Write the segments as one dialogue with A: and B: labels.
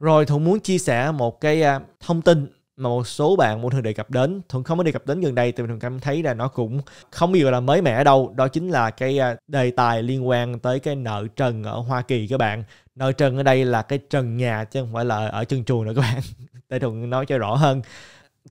A: Rồi Thuận muốn chia sẻ một cái à, thông tin mà một số bạn muốn thường đề cập đến thuận không có đề cập đến gần đây thì mình cảm thấy là nó cũng không nhiều là mới mẻ đâu đó chính là cái à, đề tài liên quan tới cái nợ trần ở hoa kỳ các bạn nợ trần ở đây là cái trần nhà chứ không phải là ở chân chuồng nữa các bạn để thuận nói cho rõ hơn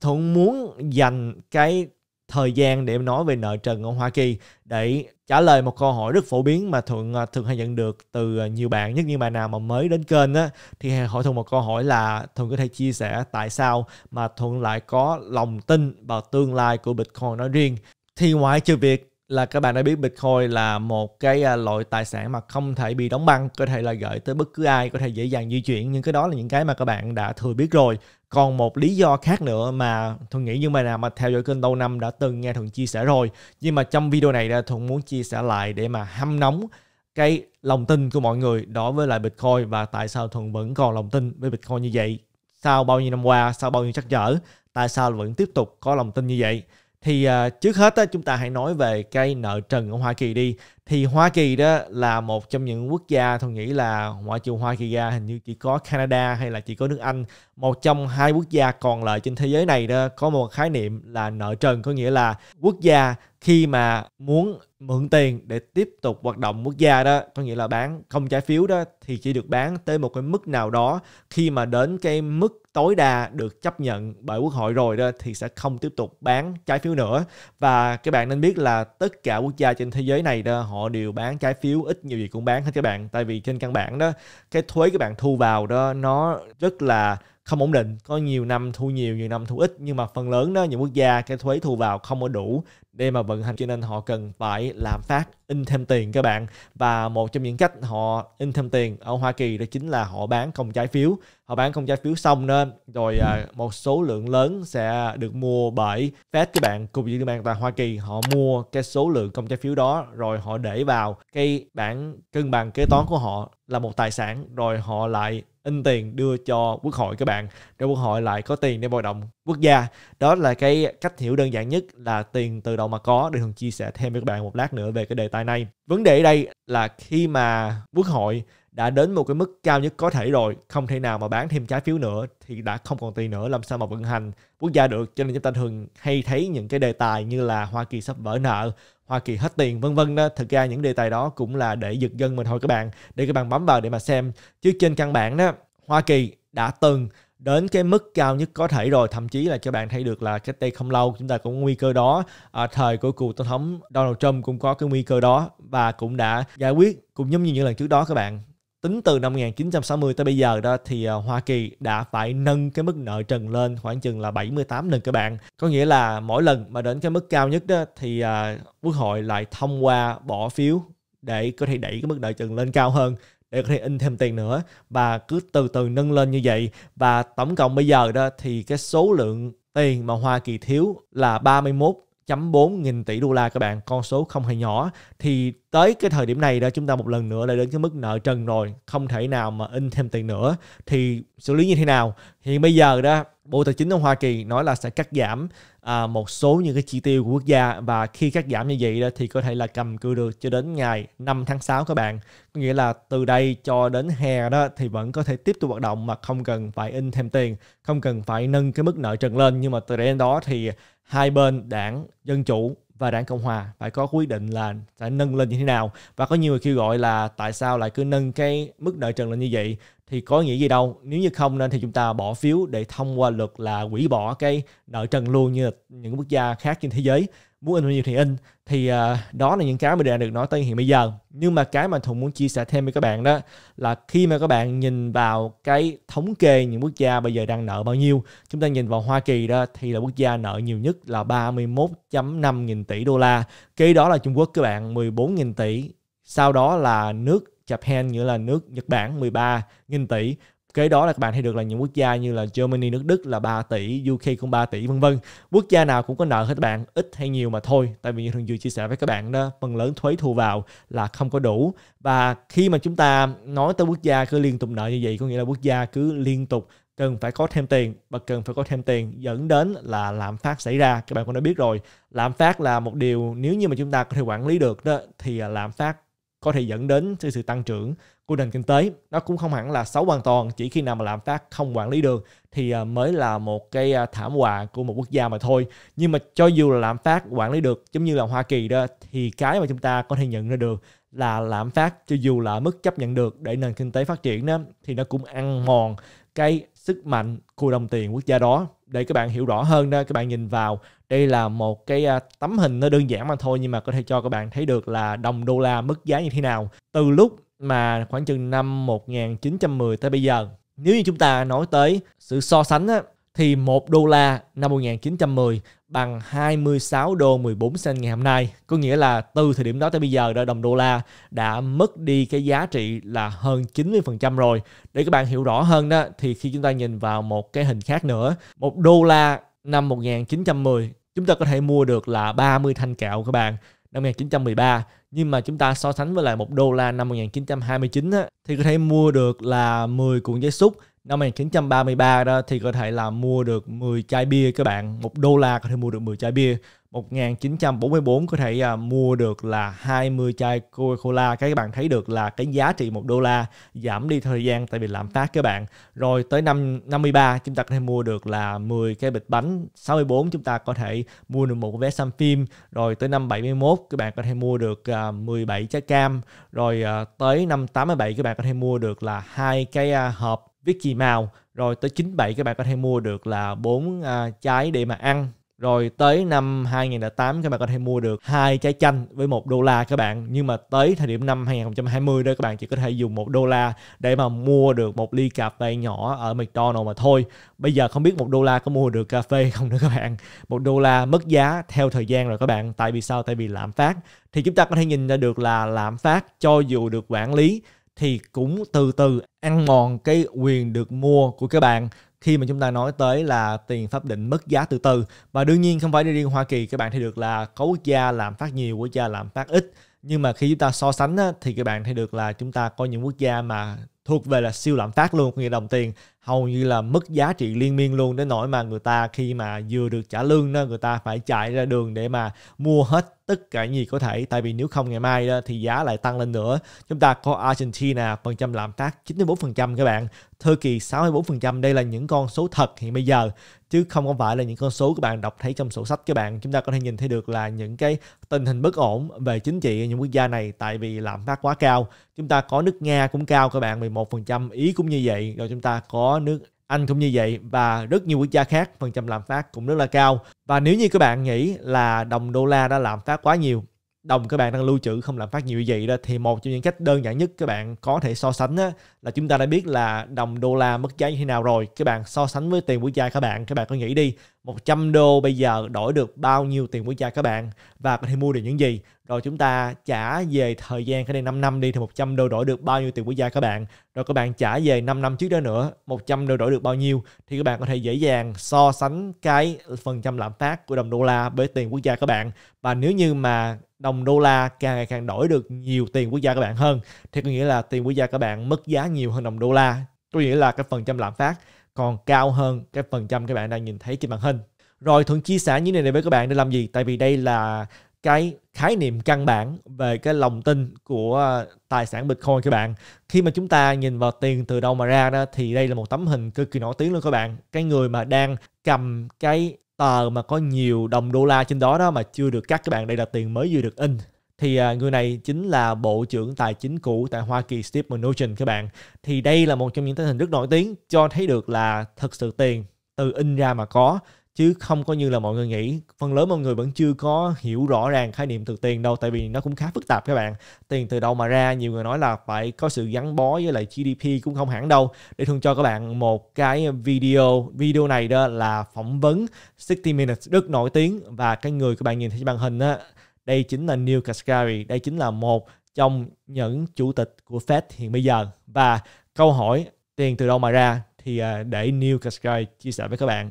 A: thuận muốn dành cái thời gian để nói về nợ trần ở Hoa Kỳ để trả lời một câu hỏi rất phổ biến mà thuận à, thường hay nhận được từ à, nhiều bạn nhất như bạn nào mà mới đến kênh á thì hỏi thường một câu hỏi là thường có thể chia sẻ tại sao mà thuận lại có lòng tin vào tương lai của Bitcoin nói riêng thì ngoại trừ việc là các bạn đã biết Bitcoin là một cái à, loại tài sản mà không thể bị đóng băng, có thể là gửi tới bất cứ ai, có thể dễ dàng di chuyển. Nhưng cái đó là những cái mà các bạn đã thừa biết rồi còn một lý do khác nữa mà thuận nghĩ những bạn nào mà theo dõi kênh lâu năm đã từng nghe thuận chia sẻ rồi nhưng mà trong video này là thuận muốn chia sẻ lại để mà hâm nóng cái lòng tin của mọi người đối với lại bitcoin và tại sao thuận vẫn còn lòng tin với bitcoin như vậy sau bao nhiêu năm qua sau bao nhiêu chắc trở tại sao vẫn tiếp tục có lòng tin như vậy thì uh, trước hết á, chúng ta hãy nói về cái nợ trần ở Hoa Kỳ đi thì Hoa Kỳ đó là một trong những quốc gia tôi nghĩ là ngoại trừ Hoa Kỳ ra hình như chỉ có Canada hay là chỉ có nước Anh một trong hai quốc gia còn lại trên thế giới này đó có một khái niệm là nợ trần có nghĩa là quốc gia khi mà muốn mượn tiền để tiếp tục hoạt động quốc gia đó có nghĩa là bán không trái phiếu đó thì chỉ được bán tới một cái mức nào đó khi mà đến cái mức tối đa được chấp nhận bởi quốc hội rồi đó thì sẽ không tiếp tục bán trái phiếu nữa và các bạn nên biết là tất cả quốc gia trên thế giới này đó họ đều bán trái phiếu ít nhiều gì cũng bán hết các bạn tại vì trên căn bản đó cái thuế các bạn thu vào đó nó rất là không ổn định có nhiều năm thu nhiều nhiều năm thu ít nhưng mà phần lớn đó những quốc gia cái thuế thu vào không có đủ để mà vận hành cho nên họ cần phải làm phát in thêm tiền các bạn và một trong những cách họ in thêm tiền ở Hoa Kỳ đó chính là họ bán công trái phiếu họ bán công trái phiếu xong nên rồi à, một số lượng lớn sẽ được mua bởi Fed các bạn cùng với trữ liên bang Hoa Kỳ họ mua cái số lượng công trái phiếu đó rồi họ để vào cái bảng cân bằng kế toán của họ là một tài sản rồi họ lại in tiền đưa cho quốc hội các bạn để quốc hội lại có tiền để bồi động quốc gia đó là cái cách hiểu đơn giản nhất là tiền từ đâu mà có để thường chia sẻ thêm với các bạn một lát nữa về cái đề tài này vấn đề ở đây là khi mà quốc hội đã đến một cái mức cao nhất có thể rồi không thể nào mà bán thêm trái phiếu nữa thì đã không còn tiền nữa làm sao mà vận hành quốc gia được cho nên chúng ta thường hay thấy những cái đề tài như là Hoa Kỳ sắp vỡ nợ Hoa Kỳ hết tiền vân vân đó thực ra những đề tài đó cũng là để giật dân mình thôi các bạn để các bạn bấm vào để mà xem chứ trên căn bản đó Hoa Kỳ đã từng đến cái mức cao nhất có thể rồi thậm chí là cho bạn thấy được là cách đây không lâu chúng ta cũng có nguy cơ đó à, thời của cựu tổng thống Donald Trump cũng có cái nguy cơ đó và cũng đã giải quyết cũng giống như những lần trước đó các bạn tính từ năm 1960 tới bây giờ đó thì ờ, Hoa Kỳ đã phải nâng cái mức nợ trần lên khoảng chừng là 78 lần các bạn. Có nghĩa là mỗi lần mà đến cái mức cao nhất đó thì ờ, Quốc hội lại thông qua bỏ phiếu để có thể đẩy cái mức nợ trần lên cao hơn để có thể in thêm tiền nữa và cứ từ từ nâng lên như vậy và tổng cộng bây giờ đó thì cái số lượng tiền mà Hoa Kỳ thiếu là 31 1 4 nghìn tỷ đô la các bạn con số không hề nhỏ thì tới cái thời điểm này đó chúng ta một lần nữa lại đến cái mức nợ trần rồi không thể nào mà in thêm tiền nữa thì xử lý như thế nào thì bây giờ đó Bộ Tài chính ở Hoa Kỳ nói là sẽ cắt giảm à, một số những cái chi tiêu của quốc gia và khi cắt giảm như vậy đó thì có thể là cầm cự được cho đến ngày 5 tháng 6 các bạn. Có nghĩa là từ đây cho đến hè đó thì vẫn có thể tiếp tục hoạt động mà không cần phải in thêm tiền, không cần phải nâng cái mức nợ trần lên nhưng mà từ đây đến đó thì hai bên đảng Dân Chủ và đảng Cộng Hòa phải có quyết định là sẽ nâng lên như thế nào và có nhiều người kêu gọi là tại sao lại cứ nâng cái mức nợ trần lên như vậy thì có nghĩa gì đâu nếu như không nên thì chúng ta bỏ phiếu để thông qua luật là hủy bỏ cái nợ trần luôn như những quốc gia khác trên thế giới muốn in bao nhiêu thì in thì uh, đó là những cái mà đạt được nói tới hiện bây giờ nhưng mà cái mà thùng muốn chia sẻ thêm với các bạn đó là khi mà các bạn nhìn vào cái thống kê những quốc gia bây giờ đang nợ bao nhiêu chúng ta nhìn vào Hoa Kỳ đó thì là quốc gia nợ nhiều nhất là 31.5 nghìn tỷ đô la kế đó là Trung Quốc các bạn 14 nghìn tỷ sau đó là nước Japan nghĩa là nước Nhật Bản 13 nghìn tỷ Kế đó là các bạn thấy được là những quốc gia như là Germany, nước Đức là 3 tỷ, UK cũng 3 tỷ vân vân. Quốc gia nào cũng có nợ hết các bạn, ít hay nhiều mà thôi. Tại vì như thường vừa chia sẻ với các bạn đó, phần lớn thuế thu vào là không có đủ. Và khi mà chúng ta nói tới quốc gia cứ liên tục nợ như vậy, có nghĩa là quốc gia cứ liên tục cần phải có thêm tiền và cần phải có thêm tiền dẫn đến là lạm phát xảy ra các bạn cũng đã biết rồi lạm phát là một điều nếu như mà chúng ta có thể quản lý được đó thì lạm phát có thể dẫn đến sự tăng trưởng của nền kinh tế nó cũng không hẳn là xấu hoàn toàn chỉ khi nào mà lạm phát không quản lý được thì à, mới là một cái à, thảm họa của một quốc gia mà thôi nhưng mà cho dù là lạm phát quản lý được giống như là Hoa Kỳ đó thì cái mà chúng ta có thể nhận ra được là lạm phát cho dù là mức chấp nhận được để nền kinh tế phát triển đó thì nó cũng ăn mòn cái sức mạnh của đồng tiền quốc gia đó để các bạn hiểu rõ hơn đó các bạn nhìn vào đây là một cái à, tấm hình nó đơn giản mà thôi nhưng mà có thể cho các bạn thấy được là đồng đô la mức giá như thế nào từ lúc mà khoảng chừng năm 1910 tới bây giờ. Nếu như chúng ta nói tới sự so sánh á, thì 1 đô la năm 1910 bằng 26 đô 14 cent ngày hôm nay. Có nghĩa là từ thời điểm đó tới bây giờ đó đồng đô la đã mất đi cái giá trị là hơn 90% rồi. Để các bạn hiểu rõ hơn đó thì khi chúng ta nhìn vào một cái hình khác nữa, 1 đô la năm 1910 chúng ta có thể mua được là 30 thanh kẹo các bạn năm 1913 nhưng mà chúng ta so sánh với lại một đô la năm 1929 á, thì có thể mua được là 10 cuộn giấy xúc năm 1933 đó thì có thể là mua được 10 chai bia các bạn một đô la có thể mua được 10 chai bia 1944 có thể à, mua được là 20 chai Coca-Cola. các bạn thấy được là cái giá trị 1 đô la giảm đi thời gian tại vì lạm phát các bạn. Rồi tới năm 53 chúng ta có thể mua được là 10 cái bịch bánh, 64 chúng ta có thể mua được một vé xem phim, rồi tới năm 71 các bạn có thể mua được à, 17 trái cam, rồi à, tới năm 87 các bạn có thể mua được là hai cái à, hộp Vicky màu, rồi tới 97 các bạn có thể mua được là 4 à, trái để mà ăn rồi tới năm 2008 các bạn có thể mua được hai trái chanh với một đô la các bạn nhưng mà tới thời điểm năm 2020 đó các bạn chỉ có thể dùng một đô la để mà mua được một ly cà phê nhỏ ở McDonald's mà thôi bây giờ không biết một đô la có mua được cà phê không nữa các bạn một đô la mất giá theo thời gian rồi các bạn tại vì sao tại vì lạm phát thì chúng ta có thể nhìn ra được là lạm phát cho dù được quản lý thì cũng từ từ ăn mòn cái quyền được mua của các bạn khi mà chúng ta nói tới là tiền pháp định mất giá từ từ và đương nhiên không phải riêng Hoa Kỳ các bạn thấy được là có quốc gia làm phát nhiều quốc gia làm phát ít nhưng mà khi chúng ta so sánh á, thì các bạn thấy được là chúng ta có những quốc gia mà thuộc về là siêu lạm phát luôn nghĩa đồng tiền hầu như là mất giá trị liên miên luôn đến nỗi mà người ta khi mà vừa được trả lương đó người ta phải chạy ra đường để mà mua hết tất cả gì có thể tại vì nếu không ngày mai đó thì giá lại tăng lên nữa chúng ta có Argentina phần trăm lạm phát 94% các bạn Thơ kỳ 6-4%. Đây là những con số thật hiện bây giờ chứ không có phải là những con số các bạn đọc thấy trong sổ sách các bạn chúng ta có thể nhìn thấy được là những cái tình hình bất ổn về chính trị ở những quốc gia này tại vì lạm phát quá cao chúng ta có nước Nga cũng cao các bạn 11% Ý cũng như vậy rồi chúng ta có nước anh cũng như vậy và rất nhiều quốc gia khác phần trăm lạm phát cũng rất là cao và nếu như các bạn nghĩ là đồng đô la đã lạm phát quá nhiều đồng các bạn đang lưu trữ không lạm phát nhiều gì đó thì một trong những cách đơn giản nhất các bạn có thể so sánh á, là chúng ta đã biết là đồng đô la mất giá như thế nào rồi các bạn so sánh với tiền quốc gia các bạn các bạn có nghĩ đi 100 đô bây giờ đổi được bao nhiêu tiền quốc gia các bạn và có thể mua được những gì rồi chúng ta trả về thời gian cái đây 5 năm đi thì 100 đô đổi được bao nhiêu tiền quốc gia các bạn rồi các bạn trả về 5 năm trước đó nữa 100 đô đổi được bao nhiêu thì các bạn có thể dễ dàng so sánh cái phần trăm lạm phát của đồng đô la với tiền quốc gia các bạn và nếu như mà đồng đô la càng ngày càng đổi được nhiều tiền quốc gia các bạn hơn thì có nghĩa là tiền quốc gia các bạn mất giá nhiều hơn đồng đô la có nghĩa là cái phần trăm lạm phát còn cao hơn cái phần trăm các bạn đang nhìn thấy trên màn hình rồi thuận chia sẻ như này này với các bạn để làm gì tại vì đây là cái khái niệm căn bản về cái lòng tin của ờ, tài sản Bitcoin các bạn. Khi mà chúng ta nhìn vào tiền từ đâu mà ra đó thì đây là một tấm hình cực kỳ nổi tiếng luôn các bạn. Cái người mà đang cầm cái tờ mà có nhiều đồng đô la trên đó đó mà chưa được cắt các bạn đây là tiền mới vừa được in thì à, người này chính là bộ trưởng tài chính cũ tại Hoa Kỳ Steve Mnuchin các bạn thì đây là một trong những tình hình rất nổi tiếng cho thấy được là thực sự tiền từ in ra mà có chứ không có như là mọi người nghĩ phần lớn mọi người vẫn chưa có hiểu rõ ràng khái niệm từ tiền đâu tại vì nó cũng khá phức tạp các bạn tiền từ đâu mà ra nhiều người nói là phải có sự gắn bó với lại GDP cũng không hẳn đâu để thường cho các bạn một cái video video này đó là phỏng vấn 60 Minutes rất nổi tiếng và cái người các bạn nhìn thấy trên màn hình á đây chính là Neil Kashkari đây chính là một trong những chủ tịch của Fed hiện bây giờ và câu hỏi tiền từ đâu mà ra thì à, để Neil Kashkari chia sẻ với các bạn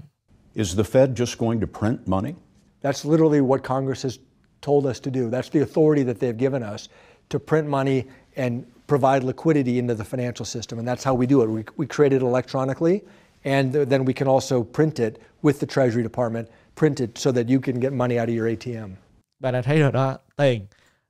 A: Is the Fed just going to print money? That's literally what Congress has told us to do. That's the authority that they've given us to print money and provide liquidity into the financial system. And that's how we do it. We, we create it electronically, and then we can also print it with the Treasury Department, print it so that you can get money out of your ATM. Bạn đã thấy rồi đó, tiền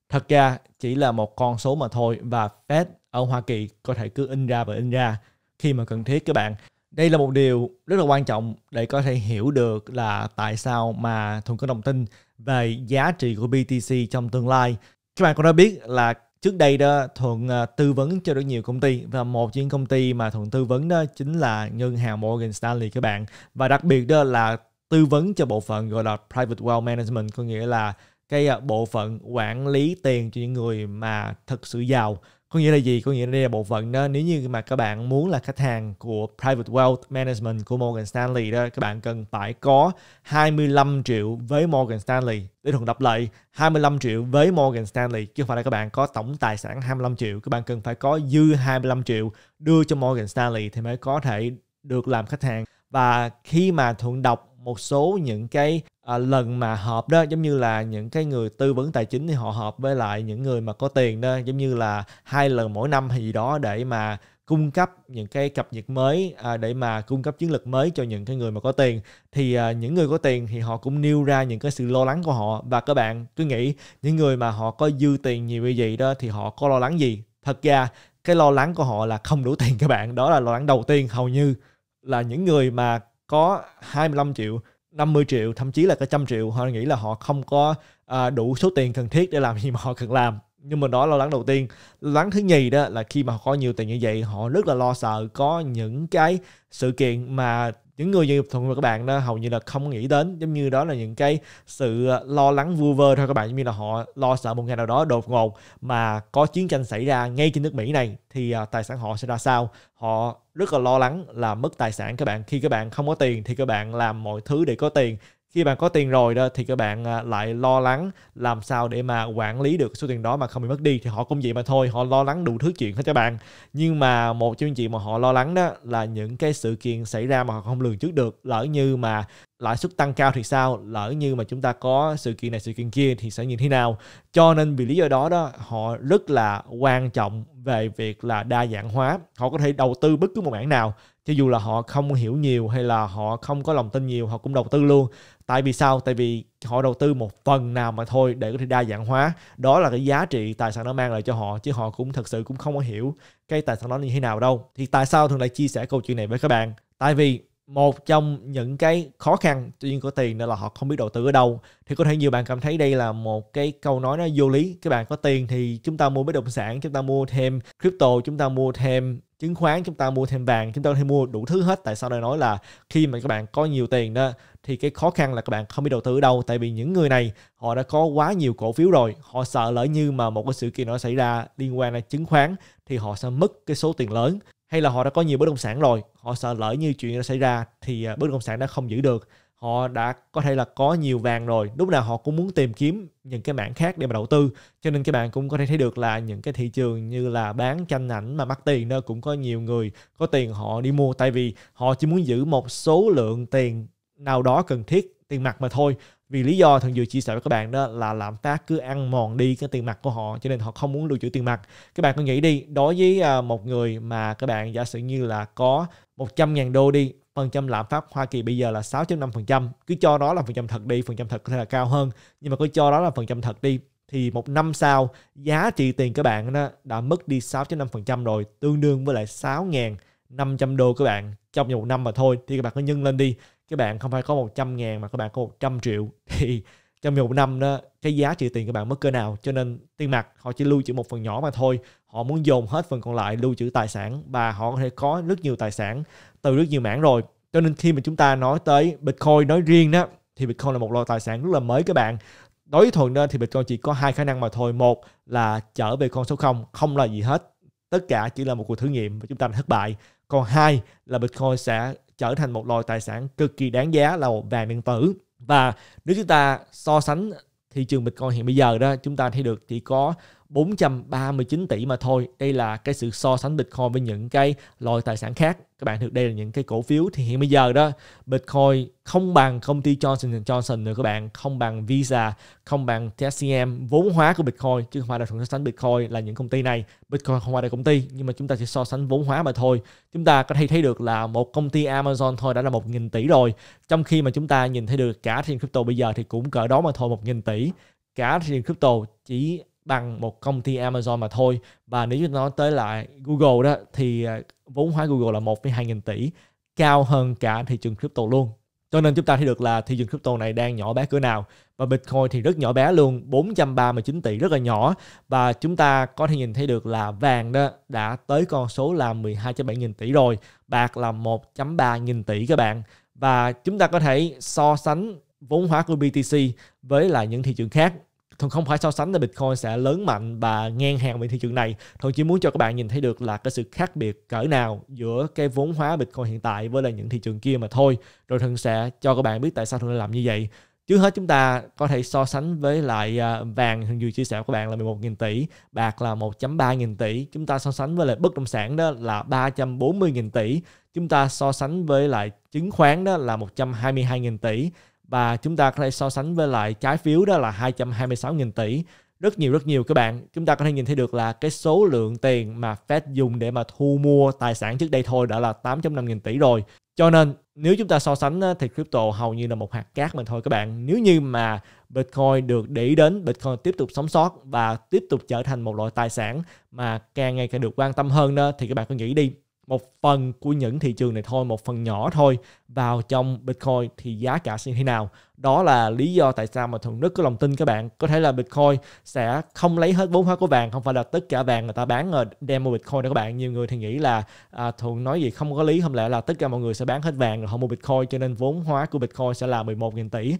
A: thật ra chỉ là một con số mà thôi và Fed ở Hoa Kỳ có thể cứ in ra và in ra khi mà cần thiết các bạn. đây là một điều rất là quan trọng để có thể hiểu được là tại sao mà Thuận có đồng tin về giá trị của BTC trong tương lai. Các bạn cũng đã biết là trước đây đó Thuận à, tư vấn cho rất nhiều công ty và một trong những công ty mà Thuận tư vấn đó chính là ngân hàng Morgan Stanley các bạn. Và đặc biệt đó là tư vấn cho bộ phận gọi là Private Wealth Management có nghĩa là cái à, bộ phận quản lý tiền cho những người mà thật sự giàu có nghĩa là gì có nghĩa là đây là bộ phận đó nếu như mà các bạn muốn là khách hàng của private wealth management của Morgan Stanley đó các bạn cần phải có 25 triệu với Morgan Stanley để thuận đọc lại 25 triệu với Morgan Stanley chứ không phải là các bạn có tổng tài sản 25 triệu các bạn cần phải có dư 25 triệu đưa cho Morgan Stanley thì mới có thể được làm khách hàng và khi mà thuận đọc một số những cái à, lần mà họp đó giống như là những cái người tư vấn tài chính thì họ họp với lại những người mà có tiền đó giống như là hai lần mỗi năm hay gì đó để mà cung cấp những cái cập nhật mới à, để mà cung cấp chiến lược mới cho những cái người mà có tiền thì à, những người có tiền thì họ cũng nêu ra những cái sự lo lắng của họ và các bạn cứ nghĩ những người mà họ có dư tiền nhiều như vậy đó thì họ có lo lắng gì thật ra cái lo lắng của họ là không đủ tiền các bạn đó là lo lắng đầu tiên hầu như là những người mà có 25 triệu 50 triệu thậm chí là cả trăm triệu họ nghĩ là họ không có à, đủ số tiền cần thiết để làm gì mà họ cần làm nhưng mà đó là lo lắng đầu tiên lo lắng thứ nhì đó là khi mà họ có nhiều tiền như vậy họ rất là lo sợ có những cái sự kiện mà những người doanh nghiệp thuận và các bạn đó hầu như là không nghĩ đến giống như đó là những cái sự ờ, lo lắng vu vơ thôi các bạn giống như là họ lo sợ một ngày nào đó đột ngột mà có chiến tranh xảy ra ngay trên nước Mỹ này thì ờ, tài sản họ sẽ ra sao họ rất là lo lắng là mất tài sản các bạn khi các bạn không có tiền thì các bạn làm mọi thứ để có tiền khi bạn có tiền rồi đó thì các bạn à, lại lo lắng làm sao để mà quản lý được số tiền đó mà không bị mất đi thì họ cũng vậy mà thôi họ lo lắng đủ thứ chuyện hết các bạn nhưng mà một trong những chuyện mà họ lo lắng đó là những cái sự kiện xảy ra mà họ không lường trước được lỡ như mà lãi suất tăng cao thì sao lỡ như mà chúng ta có sự kiện này sự kiện kia thì sẽ nhìn thế nào cho nên vì lý do đó đó họ rất là quan trọng về việc là đa dạng hóa họ có thể đầu tư bất cứ một mảng nào cho dù là họ không hiểu nhiều hay là họ không có lòng tin nhiều họ cũng đầu tư luôn tại vì sao tại vì họ đầu tư một phần nào mà thôi để có thể đa dạng hóa đó là cái giá trị tài sản nó mang lại cho họ chứ họ cũng thật sự cũng không có hiểu cái tài sản đó như thế nào đâu thì tại sao thường lại chia sẻ câu chuyện này với các bạn tại vì một trong những cái khó khăn tuy nhiên có tiền là họ không biết đầu tư ở đâu thì có thể nhiều bạn cảm thấy đây là một cái câu nói nó vô lý các bạn có tiền thì chúng ta mua bất động sản chúng ta mua thêm crypto chúng ta mua thêm chứng khoán chúng ta mua thêm vàng chúng ta có thể mua đủ thứ hết tại sao lại nói là khi mà các bạn có nhiều tiền đó thì cái khó khăn là các bạn không biết đầu tư ở đâu tại vì những người này họ đã có quá nhiều cổ phiếu rồi họ sợ lỡ như mà một cái sự kiện nó xảy ra liên quan đến chứng khoán thì họ sẽ mất cái số tiền lớn hay là họ đã có nhiều bất động sản rồi họ sợ lỡ như chuyện nó xảy ra thì à, bất động sản đã không giữ được họ đã có thể là có nhiều vàng rồi lúc nào họ cũng muốn tìm kiếm những cái mảng khác để mà đầu tư cho nên các bạn cũng có thể thấy được là những cái thị trường như là bán tranh ảnh mà mắc tiền đó cũng có nhiều người có tiền họ đi mua tại vì họ chỉ muốn giữ một số lượng tiền nào đó cần thiết tiền mặt mà thôi vì lý do thường vừa chia sẻ với các bạn đó là lạm phát cứ ăn mòn đi cái tiền mặt của họ cho nên họ không muốn lưu trữ tiền mặt các bạn có nghĩ đi đối với à, một người mà các bạn giả sử như là có 100.000 đô đi phần trăm lạm phát Hoa Kỳ bây giờ là 6.5%. Cứ cho đó là phần trăm thật đi, phần trăm thật có thể là cao hơn, nhưng mà cứ cho đó là phần trăm thật đi thì một năm sau giá trị tiền các bạn đó đã mất đi 6.5% rồi, tương đương với lại 6.500 đô các bạn trong vòng một năm mà thôi thì các bạn cứ nhân lên đi các bạn không phải có 100 ngàn mà các bạn có 100 triệu thì trong một năm đó cái giá trị tiền các bạn mất cơ nào cho nên tiền mặt họ chỉ lưu trữ một phần nhỏ mà thôi họ muốn dồn hết phần còn lại lưu trữ tài sản và họ có thể có rất nhiều tài sản từ rất nhiều mảng rồi cho nên khi mà chúng ta nói tới bitcoin nói riêng đó thì bitcoin là một loại tài sản rất là mới các bạn đối với thuận đó thì bitcoin chỉ có hai khả năng mà thôi một là trở về con số không không là gì hết tất cả chỉ là một cuộc thử nghiệm và chúng ta thất bại còn hai là bitcoin sẽ trở thành một loại tài sản cực kỳ đáng giá là một vàng điện tử và nếu chúng ta so sánh thị trường Bitcoin hiện bây giờ đó chúng ta thấy được chỉ có 439 tỷ mà thôi. Đây là cái sự so sánh Bitcoin với những cái loại tài sản khác. Các bạn thực đây là những cái cổ phiếu thì hiện bây giờ đó Bitcoin không bằng công ty Johnson Johnson nữa các bạn, không bằng Visa, không bằng TSM vốn hóa của Bitcoin chứ không phải là so sánh Bitcoin là những công ty này. Bitcoin không phải là công ty nhưng mà chúng ta chỉ so sánh vốn hóa mà thôi. Chúng ta có thể thấy được là một công ty Amazon thôi đã là 1.000 tỷ rồi. Trong khi mà chúng ta nhìn thấy được cả thị trường crypto bây giờ thì cũng cỡ đó mà thôi 1.000 tỷ cả thị trường crypto chỉ bằng một công ty Amazon mà thôi và nếu như nói tới lại Google đó thì à, vốn hóa Google là 1,2 nghìn tỷ cao hơn cả thị trường crypto luôn cho nên chúng ta thấy được là thị trường crypto này đang nhỏ bé cỡ nào và Bitcoin thì rất nhỏ bé luôn 439 tỷ rất là nhỏ và chúng ta có thể nhìn thấy được là vàng đó đã tới con số là 12.7 nghìn tỷ rồi bạc là 1.3 nghìn tỷ các bạn và chúng ta có thể so sánh vốn hóa của BTC với lại những thị trường khác thường không phải so sánh là Bitcoin sẽ lớn mạnh và ngang hàng với thị trường này. Thường chỉ muốn cho các bạn nhìn thấy được là cái sự khác biệt cỡ nào giữa cái vốn hóa Bitcoin hiện tại với là những thị trường kia mà thôi. Rồi thường sẽ cho các bạn biết tại sao thường làm như vậy. Trước hết chúng ta có thể so sánh với lại à, vàng thường vừa chia sẻ với các bạn là 11.000 tỷ, bạc là 1.3 nghìn tỷ, chúng ta so sánh với lại bất động sản đó là 340.000 tỷ, chúng ta so sánh với lại chứng khoán đó là 122.000 tỷ, và chúng ta có thể so sánh với lại trái phiếu đó là 226.000 tỷ rất nhiều rất nhiều các bạn chúng ta có thể nhìn thấy được là cái số lượng tiền mà Fed dùng để mà thu mua tài sản trước đây thôi đã là 8.5 nghìn tỷ rồi cho nên nếu chúng ta so sánh thì crypto hầu như là một hạt cát mà thôi các bạn nếu như mà Bitcoin được để ý đến Bitcoin tiếp tục sống sót và tiếp tục trở thành một loại tài sản mà càng ngày càng được quan tâm hơn đó, thì các bạn có nghĩ đi một phần của những thị trường này thôi, một phần nhỏ thôi vào trong Bitcoin thì giá cả sẽ như thế nào. Đó là lý do tại sao mà Thuận rất có lòng tin các bạn. Có thể là Bitcoin sẽ không lấy hết vốn hóa của vàng, không phải là tất cả vàng người ta bán rồi đem mua Bitcoin đó các bạn. Nhiều người thì nghĩ là à, Thuận nói gì không có lý, không lẽ là tất cả mọi người sẽ bán hết vàng rồi họ mua Bitcoin cho nên vốn hóa của Bitcoin sẽ là 11.000 tỷ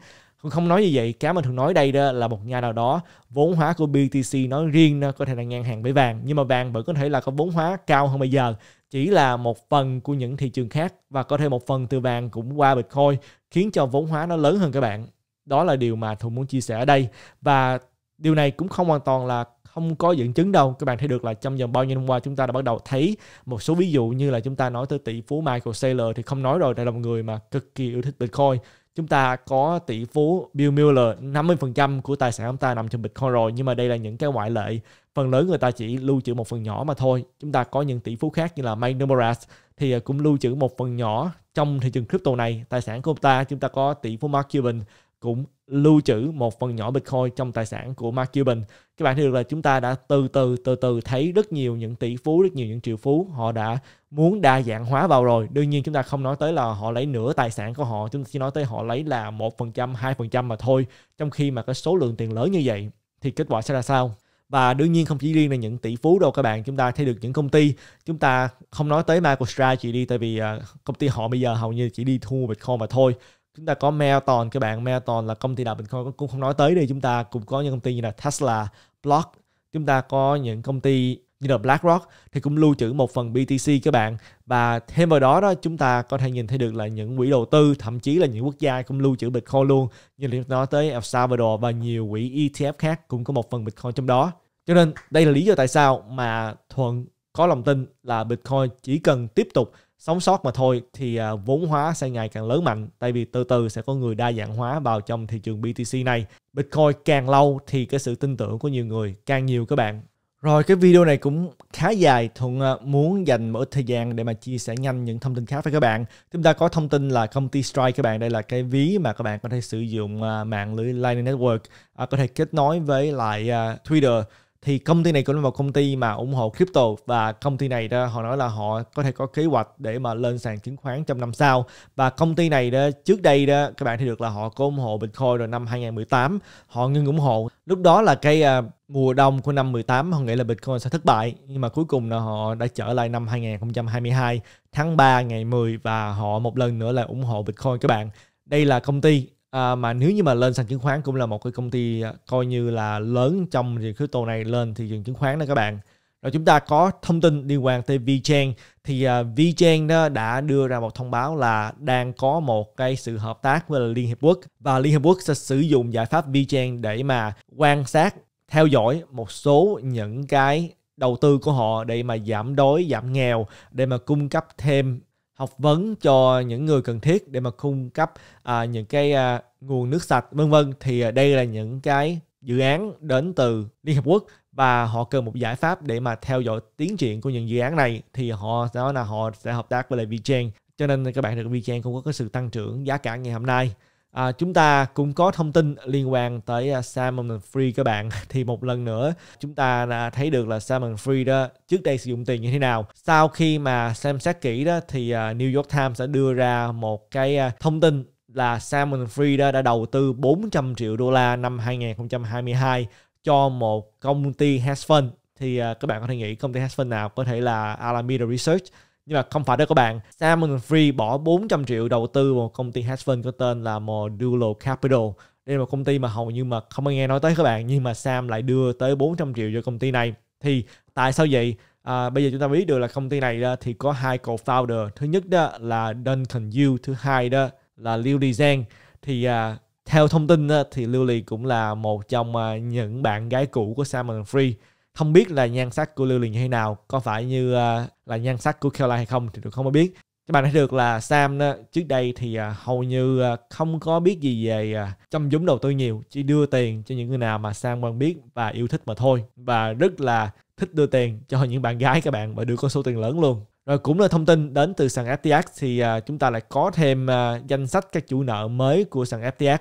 A: không nói như vậy cái mà thường nói đây đó là một ngày nào đó vốn hóa của BTC nói riêng đó, có thể là ngang hàng với vàng nhưng mà vàng vẫn có thể là có vốn hóa cao hơn bây giờ chỉ là một phần của những thị trường khác và có thêm một phần từ vàng cũng qua Bitcoin khiến cho vốn hóa nó lớn hơn các bạn. Đó là điều mà Thùng muốn chia sẻ ở đây và điều này cũng không hoàn toàn là không có dẫn chứng đâu các bạn thấy được là trong vòng bao nhiêu năm qua chúng ta đã bắt đầu thấy một số ví dụ như là chúng ta nói tới tỷ phú Michael Saylor thì không nói rồi đây là một người mà cực kỳ yêu thích Bitcoin chúng ta có tỷ phú Bill Miller 50% của tài sản ông ta nằm trong Bitcoin rồi nhưng mà đây là những cái ngoại lệ phần lớn người ta chỉ lưu trữ một phần nhỏ mà thôi chúng ta có những tỷ phú khác như là Mike Numeras thì à, cũng lưu trữ một phần nhỏ trong thị trường crypto này tài sản của ông ta chúng ta có tỷ phú Mark Cuban cũng lưu trữ một phần nhỏ Bitcoin trong tài sản của Mark Cuban. Các bạn thấy được là chúng ta đã từ từ từ từ thấy rất nhiều những tỷ phú, rất nhiều những triệu phú họ đã muốn đa dạng hóa vào rồi. Đương nhiên chúng ta không nói tới là họ lấy nửa tài sản của họ, chúng ta chỉ nói tới họ lấy là 1%, 2% mà thôi. Trong khi mà cái số lượng tiền lớn như vậy thì kết quả sẽ ra sao? và đương nhiên không chỉ riêng là những tỷ phú đâu các bạn chúng ta thấy được những công ty chúng ta không nói tới MicroStrategy đi tại vì à, công ty họ bây giờ hầu như chỉ đi thu Bitcoin mà thôi chúng ta có Marathon các bạn Marathon là công ty nào mình cũng không nói tới đi chúng ta cũng có những công ty như là Tesla Block chúng ta có những công ty như là BlackRock thì cũng lưu trữ một phần BTC các bạn và thêm vào đó đó chúng ta có thể nhìn thấy được là những quỹ đầu tư thậm chí là những quốc gia cũng lưu trữ Bitcoin luôn như là nói tới El Salvador và nhiều quỹ ETF khác cũng có một phần Bitcoin trong đó cho nên đây là lý do tại sao mà Thuận có lòng tin là Bitcoin chỉ cần tiếp tục sống sót mà thôi thì à, vốn hóa sẽ ngày càng lớn mạnh tại vì từ từ sẽ có người đa dạng hóa vào trong thị trường BTC này. Bitcoin càng lâu thì cái sự tin tưởng của nhiều người càng nhiều các bạn. Rồi cái video này cũng khá dài, Thuận à, muốn dành một ít thời gian để mà chia sẻ nhanh những thông tin khác với các bạn. Chúng ta có thông tin là công ty Strike các bạn, đây là cái ví mà các bạn có thể sử dụng à, mạng lưới Lightning Network, có thể kết nối với lại Twitter thì công ty này cũng là một công ty mà ủng hộ crypto và công ty này đó họ nói là họ có thể có kế hoạch để mà lên sàn chứng khoán trong năm sau và công ty này đó trước đây đó các bạn thấy được là họ có ủng hộ Bitcoin rồi năm 2018 họ ngưng ủng hộ lúc đó là cái uh, mùa đông của năm 18 họ nghĩ là Bitcoin sẽ thất bại nhưng mà cuối cùng là họ đã trở lại năm 2022 tháng 3 ngày 10 và họ một lần nữa là ủng hộ Bitcoin các bạn đây là công ty à, mà nếu như mà lên sàn chứng khoán cũng là một cái công ty à, coi như là lớn trong thì crypto này lên thị trường chứng khoán đó các bạn rồi chúng ta có thông tin liên quan tới VeChain thì uh, à, VeChain đó đã đưa ra một thông báo là đang có một cái sự hợp tác với Liên Hiệp Quốc và Liên Hiệp Quốc sẽ sử dụng giải pháp VeChain để mà quan sát theo dõi một số những cái đầu tư của họ để mà giảm đói, giảm nghèo, để mà cung cấp thêm học vấn cho những người cần thiết để mà cung cấp à, những cái à, nguồn nước sạch vân vân thì à, đây là những cái dự án đến từ Liên hợp Quốc và họ cần một giải pháp để mà theo dõi tiến triển của những dự án này thì họ sẽ nói là họ sẽ hợp tác với lại VChain cho nên các bạn được VChain cũng có cái sự tăng trưởng giá cả ngày hôm nay à, chúng ta cũng có thông tin liên quan tới uh, à, Salmon Free các bạn thì một lần nữa chúng ta đã thấy được là Salmon Free đó trước đây sử dụng tiền như thế nào sau khi mà xem xét kỹ đó thì à, New York Times sẽ đưa ra một cái à, thông tin là Salmon Free đó đã đầu tư 400 triệu đô la năm 2022 cho một công ty hedge fund thì các bạn có thể nghĩ công ty hedge fund nào có thể là Alameda Research nhưng mà không phải đó các bạn Salmon Free bỏ 400 triệu đầu tư vào công ty hedge fund có tên là Modulo Capital đây là một công ty mà hầu như mà không ai nghe nói tới các bạn nhưng mà Sam lại đưa tới 400 triệu cho công ty này thì tại sao vậy à, bây giờ chúng ta biết được là công ty này đó, thì có hai co-founder thứ nhất đó là Duncan Yu thứ hai đó là Lily Zhang thì à, theo thông tin đó, thì Lily cũng là một trong à, những bạn gái cũ của Sam Free không biết là nhan sắc của Lưu Lì như thế nào có phải như uh, là nhan sắc của Caroline hay không thì tôi không có biết các bạn thấy được là Sam đó, trước đây thì uh, hầu như uh, không có biết gì về uh, chăm dúng đầu tư nhiều chỉ đưa tiền cho những người nào mà Sam quen biết và yêu thích mà thôi và rất là thích đưa tiền cho những bạn gái các bạn và đưa có số tiền lớn luôn rồi cũng là thông tin đến từ sàn FTX thì uh, chúng ta lại có thêm uh, danh sách các chủ nợ mới của sàn FTX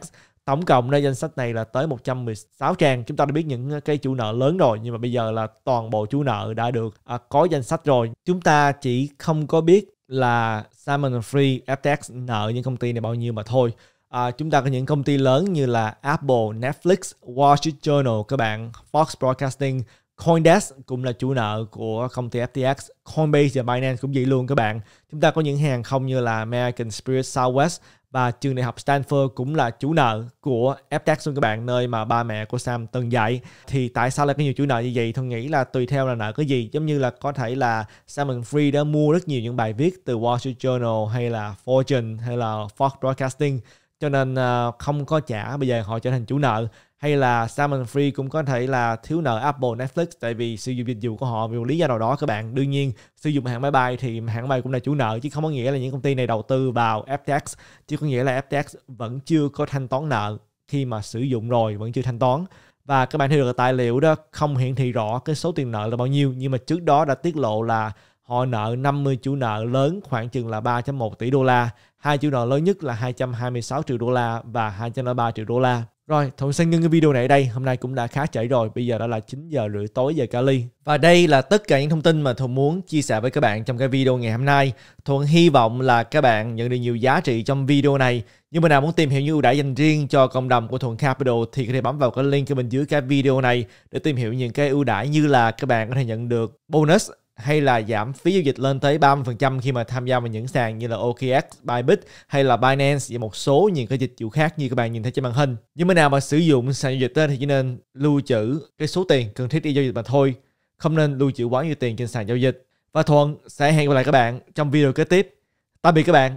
A: tổng cộng ra danh sách này là tới 116 trang chúng ta đã biết những ờ, cái chủ nợ lớn rồi nhưng mà bây giờ là toàn bộ chủ nợ đã được à, có danh sách rồi chúng ta chỉ không có biết là Simon Free FTX nợ những công ty này bao nhiêu mà thôi à, chúng ta có những công ty lớn như là Apple, Netflix, Wall Street Journal các bạn, Fox Broadcasting, Coindesk cũng là chủ nợ của công ty FTX, Coinbase và Binance cũng vậy luôn các bạn. Chúng ta có những hàng không như là American Spirit Southwest, và trường đại học Stanford cũng là chủ nợ của FTX luôn các bạn nơi mà ba mẹ của Sam từng dạy thì tại sao lại có nhiều chủ nợ như vậy tôi nghĩ là tùy theo là nợ cái gì giống như là có thể là Sam Free đã mua rất nhiều những bài viết từ Wall Street Journal hay là Fortune hay là Fox Broadcasting cho nên ờ, không có trả bây giờ họ trở thành chủ nợ hay là Salmon Free cũng có thể là thiếu nợ Apple, Netflix tại vì sử dụng dịch vụ của họ vì một lý do nào đó các bạn. Đương nhiên sử dụng hãng máy bay thì hãng máy bay cũng là chủ nợ chứ không có nghĩa là những công ty này đầu tư vào FTX chứ có nghĩa là FTX vẫn chưa có thanh toán nợ khi mà sử dụng rồi vẫn chưa thanh toán và các bạn thấy được tài liệu đó không hiển thị rõ cái số tiền nợ là bao nhiêu nhưng mà trước đó đã tiết lộ là họ nợ 50 chủ nợ lớn khoảng chừng là 3.1 tỷ đô la hai chủ nợ lớn nhất là 226 triệu đô la và 203 triệu đô la rồi, Thuận sẽ ngưng cái video này ở đây. Hôm nay cũng đã khá trễ rồi. Bây giờ đã là 9 giờ rưỡi tối giờ Cali. Và đây là tất cả những thông tin mà Thuận muốn chia sẻ với các bạn trong cái video ngày hôm nay. Thuận hy vọng là các bạn nhận được nhiều giá trị trong video này. Nhưng mà nào muốn tìm hiểu những ưu đãi dành riêng cho cộng đồng của Thuận Capital thì có thể bấm vào cái link ở bên dưới cái video này để tìm hiểu những cái ưu đãi như là các bạn có thể nhận được bonus hay là giảm phí giao dịch lên tới 30% khi mà tham gia vào những sàn như là OKX, Bybit hay là Binance và một số những cái dịch vụ khác như các bạn nhìn thấy trên màn hình. Nhưng mà nào mà sử dụng sàn giao dịch thì chỉ nên lưu trữ cái số tiền cần thiết đi giao dịch mà thôi, không nên lưu trữ quá nhiều tiền trên sàn giao dịch. Và Thuận sẽ hẹn gặp lại các bạn trong video kế tiếp. Tạm biệt các bạn.